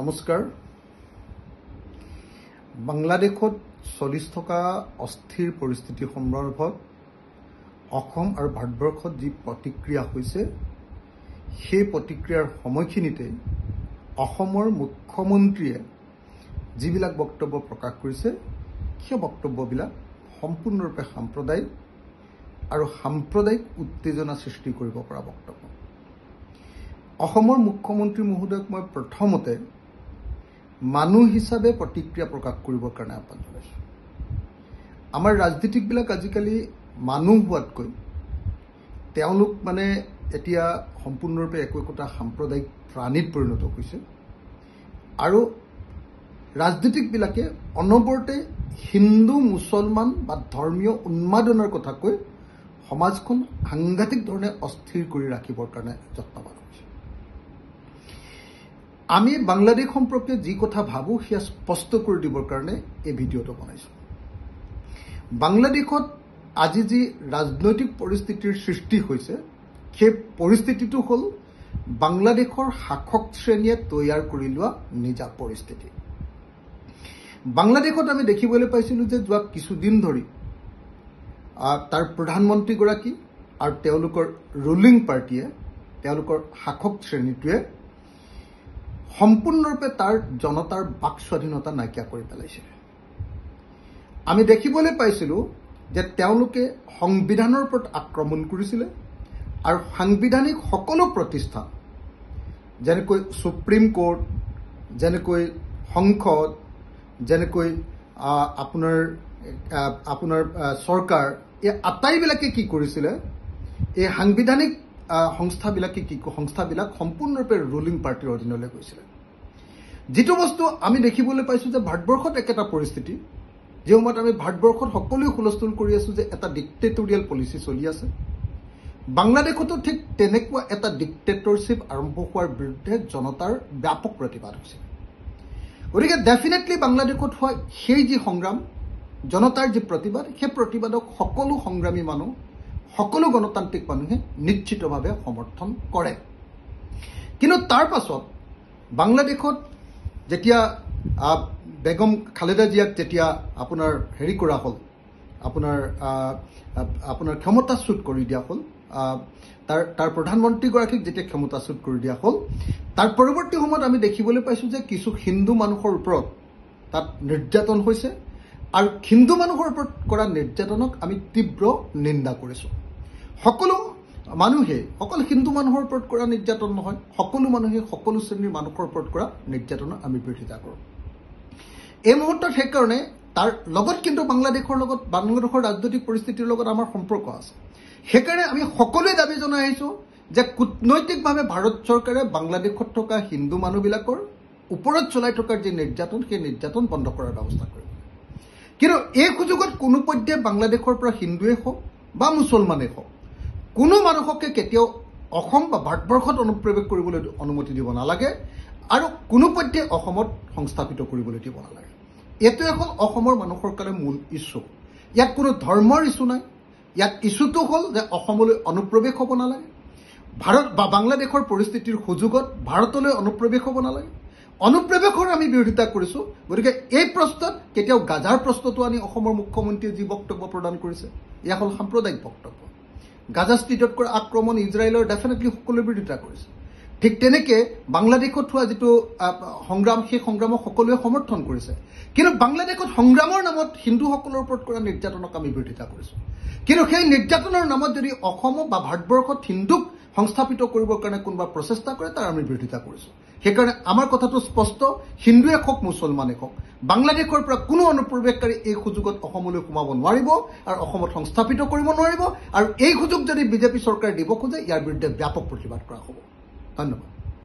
নমস্কাৰ বাংলাদেশত চলিছ থকা অস্থিৰ পৰিস্থিতি সন্দৰ্ভত অসম আৰু ভাৰতবৰ্ষত যি প্ৰতিক্ৰিয়া হৈছে সেই প্ৰতিক্ৰিয়াৰ সময়খিনিতে অসমৰ মুখ্যমন্ত্ৰীয়ে যিবিলাক বক্তব্য প্ৰকাশ কৰিছে সেই বক্তব্যবিলাক সম্পূৰ্ণৰূপে সাম্প্ৰদায়িক আৰু সাম্প্ৰদায়িক উত্তেজনা সৃষ্টি কৰিব পৰা বক্তব্য অসমৰ মুখ্যমন্ত্ৰী মহোদয়ক মই প্ৰথমতে মানুহ হিচাপে প্ৰতিক্ৰিয়া প্ৰকাশ কৰিবৰ কাৰণে আহ্বান জনাইছোঁ আমাৰ ৰাজনীতিকবিলাক আজিকালি মানুহ হোৱাতকৈ তেওঁলোক মানে এতিয়া সম্পূৰ্ণৰূপে একো একোটা সাম্প্ৰদায়িক প্ৰাণীত পৰিণত হৈছে আৰু ৰাজনীতিকবিলাকে অনবৰতে হিন্দু মুছলমান বা ধৰ্মীয় উন্মাদনাৰ কথাকৈ সমাজখন সাংঘাতিক ধৰণে অস্থিৰ কৰি ৰাখিবৰ কাৰণে যত্নবান হয় আমি বাংলাদেশ সম্পৰ্কে যি কথা ভাবোঁ সেয়া স্পষ্ট কৰি দিবৰ কাৰণে এই ভিডিঅ'টো বনাইছোঁ বাংলাদেশত আজি যি ৰাজনৈতিক পৰিস্থিতিৰ সৃষ্টি হৈছে সেই পৰিস্থিতিটো হ'ল বাংলাদেশৰ শাসক শ্ৰেণীয়ে তৈয়াৰ কৰি লোৱা নিজা পৰিস্থিতি বাংলাদেশত আমি দেখিবলৈ পাইছিলোঁ যে যোৱা কিছুদিন ধৰি তাৰ প্ৰধানমন্ত্ৰীগৰাকী আৰু তেওঁলোকৰ ৰুলিং পাৰ্টীয়ে তেওঁলোকৰ শাসক শ্ৰেণীটোৱে সম্পূৰ্ণৰূপে তাৰ জনতাৰ বাক স্বাধীনতা নাইকিয়া কৰি পেলাইছে আমি দেখিবলৈ পাইছিলোঁ যে তেওঁলোকে সংবিধানৰ ওপৰত আক্ৰমণ কৰিছিলে আৰু সাংবিধানিক সকলো প্ৰতিষ্ঠান যেনেকৈ ছুপ্ৰিম কোৰ্ট যেনেকৈ সংসদ যেনেকৈ আপোনাৰ আপোনাৰ চৰকাৰ এই আটাইবিলাকে কি কৰিছিলে এই সাংবিধানিক সংস্থাবিলাকে কি সংস্থাবিলাক সম্পূৰ্ণৰূপে ৰুলিং পাৰ্টিৰ অধীনলৈ গৈছিলে যিটো বস্তু আমি দেখিবলৈ পাইছোঁ যে ভাৰতবৰ্ষত একেটা পৰিস্থিতি যি সময়ত আমি ভাৰতবৰ্ষত সকলোৱে হুলস্থুল কৰি আছোঁ যে এটা ডিক্টেটৰিয়েল পলিচি চলি আছে বাংলাদেশতো ঠিক তেনেকুৱা এটা ডিক্টেটৰশ্বিপ আৰম্ভ হোৱাৰ বিৰুদ্ধে জনতাৰ ব্যাপক প্ৰতিবাদ হৈছিল গতিকে ডেফিনেটলি বাংলাদেশত হোৱা সেই যি সংগ্ৰাম জনতাৰ যি প্ৰতিবাদ সেই প্ৰতিবাদক সকলো সংগ্ৰামী মানুহ সকলো গণতান্ত্ৰিক মানুহে নিশ্চিতভাৱে সমৰ্থন কৰে কিন্তু তাৰ পাছত বাংলাদেশত যেতিয়া বেগম খালেদা জিয়াক যেতিয়া আপোনাৰ হেৰি কৰা হ'ল আপোনাৰ আপোনাৰ ক্ষমতা চুট কৰি দিয়া হ'ল তাৰ তাৰ প্ৰধানমন্ত্ৰীগৰাকীক যেতিয়া ক্ষমতা চুট কৰি দিয়া হ'ল তাৰ পৰৱৰ্তী সময়ত আমি দেখিবলৈ পাইছোঁ যে কিছু হিন্দু মানুহৰ ওপৰত তাত নিৰ্যাতন হৈছে আৰু হিন্দু মানুহৰ ওপৰত কৰা নিৰ্যাতনক আমি তীব্ৰ নিন্দা কৰিছোঁ সকলো মানুহে অকল হিন্দু মানুহৰ ওপৰত কৰা নিৰ্যাতন নহয় সকলো মানুহে সকলো শ্ৰেণীৰ মানুহৰ ওপৰত কৰা নিৰ্যাতনক আমি বিৰোধিতা কৰোঁ এই মুহূৰ্তত সেইকাৰণে তাৰ লগত কিন্তু বাংলাদেশৰ লগত বাংলাদেশৰ ৰাজনৈতিক পৰিস্থিতিৰ লগত আমাৰ সম্পৰ্ক আছে সেইকাৰণে আমি সকলোৱে দাবী জনাই আহিছোঁ যে কূটনৈতিকভাৱে ভাৰত চৰকাৰে বাংলাদেশত থকা হিন্দু মানুহবিলাকৰ ওপৰত চলাই থকাৰ যি নিৰ্যাতন সেই নিৰ্যাতন বন্ধ কৰাৰ ব্যৱস্থা কৰিব কিন্তু এই সুযোগত কোনো পৰ্যায়ে বাংলাদেশৰ পৰা হিন্দুৱে হওক বা মুছলমানেই হওক কোনো মানুহকে কেতিয়াও অসম বা ভাৰতবৰ্ষত অনুপ্ৰৱেশ কৰিবলৈ অনুমতি দিব নালাগে আৰু কোনো পৰ্যায়ে অসমত সংস্থাপিত কৰিবলৈ দিব নালাগে এইটোৱে হ'ল অসমৰ মানুহৰ কাৰণে মূল ইছ্যু ইয়াত কোনো ধৰ্মৰ ইছ্যু নাই ইয়াত ইছ্যুটো হ'ল যে অসমলৈ অনুপ্ৰৱেশ হ'ব নালাগে ভাৰত বা বাংলাদেশৰ পৰিস্থিতিৰ সুযোগত ভাৰতলৈ অনুপ্ৰৱেশ হ'ব নালাগে অনুপ্ৰৱেশৰ আমি বিৰোধিতা কৰিছোঁ গতিকে এই প্ৰশ্নত কেতিয়াও গাজাৰ প্ৰশ্নটো আনি অসমৰ মুখ্যমন্ত্ৰীয়ে যি বক্তব্য প্ৰদান কৰিছে এয়া হ'ল সাম্প্ৰদায়িক বক্তব্য গাজা ষ্টেটত কৰা আক্ৰমণ ইজৰাইলৰ ডেফিনেটলি সকলোৱে বিৰোধিতা কৰিছে ঠিক তেনেকৈ বাংলাদেশত হোৱা যিটো সংগ্ৰাম সেই সংগ্ৰামক সকলোৱে সমৰ্থন কৰিছে কিন্তু বাংলাদেশত সংগ্ৰামৰ নামত হিন্দুসকলৰ ওপৰত কৰা নিৰ্যাতনক আমি বিৰোধিতা কৰিছোঁ কিন্তু সেই নিৰ্যাতনৰ নামত যদি অসমত বা ভাৰতবৰ্ষত হিন্দুক সংস্থাপিত কৰিবৰ কাৰণে কোনোবা প্ৰচেষ্টা কৰে তাৰ আমি বিৰোধিতা কৰিছোঁ সেইকাৰণে আমাৰ কথাটো স্পষ্ট হিন্দুৱে হওক মুছলমানে হওক বাংলাদেশৰ পৰা কোনো অনুপ্ৰৱেশকাৰী এই সুযোগত অসমলৈ সোমাব নোৱাৰিব আৰু অসমত সংস্থাপিত কৰিব নোৱাৰিব আৰু এই সুযোগ যদি বিজেপি চৰকাৰে দিব খোজে ইয়াৰ বিৰুদ্ধে ব্যাপক প্ৰতিবাদ কৰা হ'ব ধন্যবাদ